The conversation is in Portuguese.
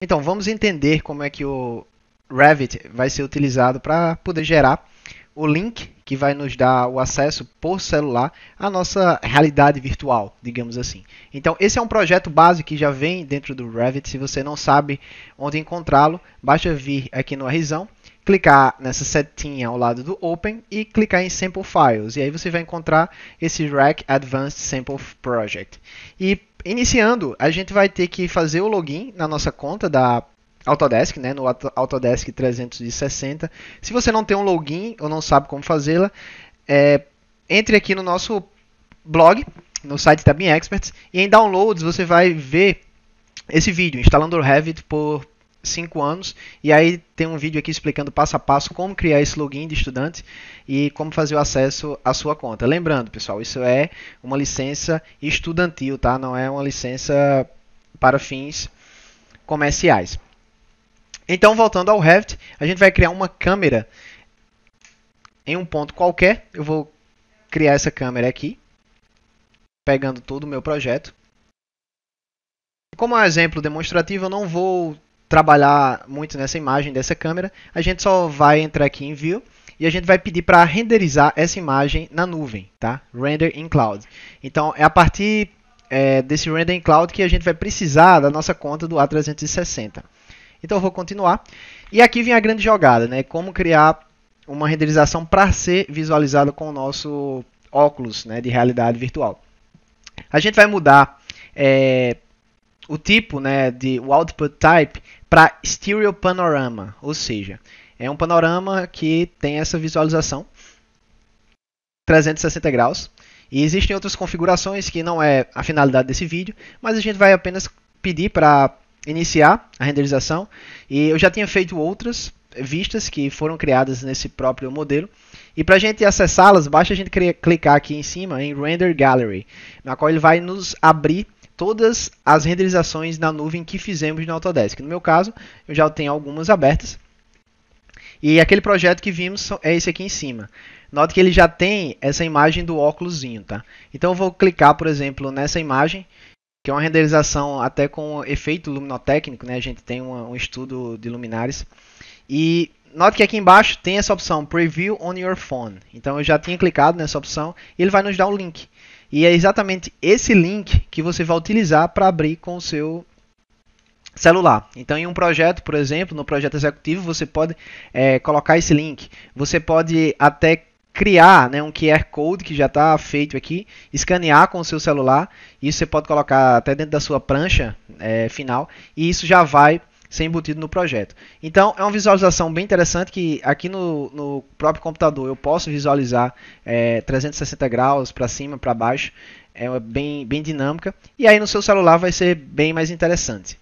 Então, vamos entender como é que o Revit vai ser utilizado para poder gerar o link que vai nos dar o acesso por celular à nossa realidade virtual, digamos assim. Então, esse é um projeto base que já vem dentro do Revit. Se você não sabe onde encontrá-lo, basta vir aqui no Arrisão, clicar nessa setinha ao lado do Open e clicar em Sample Files. E aí você vai encontrar esse Rack Advanced Sample Project. E Iniciando, a gente vai ter que fazer o login na nossa conta da Autodesk, né, no Autodesk 360. Se você não tem um login ou não sabe como fazê-la, é, entre aqui no nosso blog, no site da Bean Experts, e em downloads você vai ver esse vídeo instalando o Revit por 5 anos. E aí tem um vídeo aqui explicando passo a passo como criar esse login de estudante e como fazer o acesso à sua conta. Lembrando, pessoal, isso é uma licença estudantil, tá? Não é uma licença para fins comerciais. Então, voltando ao Revit, a gente vai criar uma câmera em um ponto qualquer. Eu vou criar essa câmera aqui, pegando todo o meu projeto. Como é um exemplo demonstrativo, eu não vou trabalhar muito nessa imagem dessa câmera, a gente só vai entrar aqui em View e a gente vai pedir para renderizar essa imagem na nuvem, tá? Render in Cloud. Então é a partir é, desse Render in Cloud que a gente vai precisar da nossa conta do A360. Então eu vou continuar. E aqui vem a grande jogada, né? Como criar uma renderização para ser visualizado com o nosso óculos né, de realidade virtual. A gente vai mudar é, o tipo né, de o output type para stereo panorama, ou seja, é um panorama que tem essa visualização 360 graus. E existem outras configurações que não é a finalidade desse vídeo, mas a gente vai apenas pedir para iniciar a renderização. E eu já tinha feito outras vistas que foram criadas nesse próprio modelo. E para a gente acessá-las, basta a gente clicar aqui em cima em Render Gallery, na qual ele vai nos abrir todas as renderizações na nuvem que fizemos no Autodesk. No meu caso, eu já tenho algumas abertas. E aquele projeto que vimos é esse aqui em cima. Note que ele já tem essa imagem do óculosinho, tá? Então eu vou clicar, por exemplo, nessa imagem, que é uma renderização até com efeito luminotécnico, né? A gente tem um, um estudo de luminares. E note que aqui embaixo tem essa opção Preview on your phone. Então eu já tinha clicado nessa opção e ele vai nos dar um link. E é exatamente esse link que você vai utilizar para abrir com o seu celular. Então, em um projeto, por exemplo, no projeto executivo, você pode é, colocar esse link. Você pode até criar né, um QR Code que já está feito aqui, escanear com o seu celular. Isso você pode colocar até dentro da sua prancha é, final e isso já vai ser embutido no projeto. Então é uma visualização bem interessante que aqui no, no próprio computador eu posso visualizar é, 360 graus para cima, para baixo, é bem, bem dinâmica. E aí no seu celular vai ser bem mais interessante.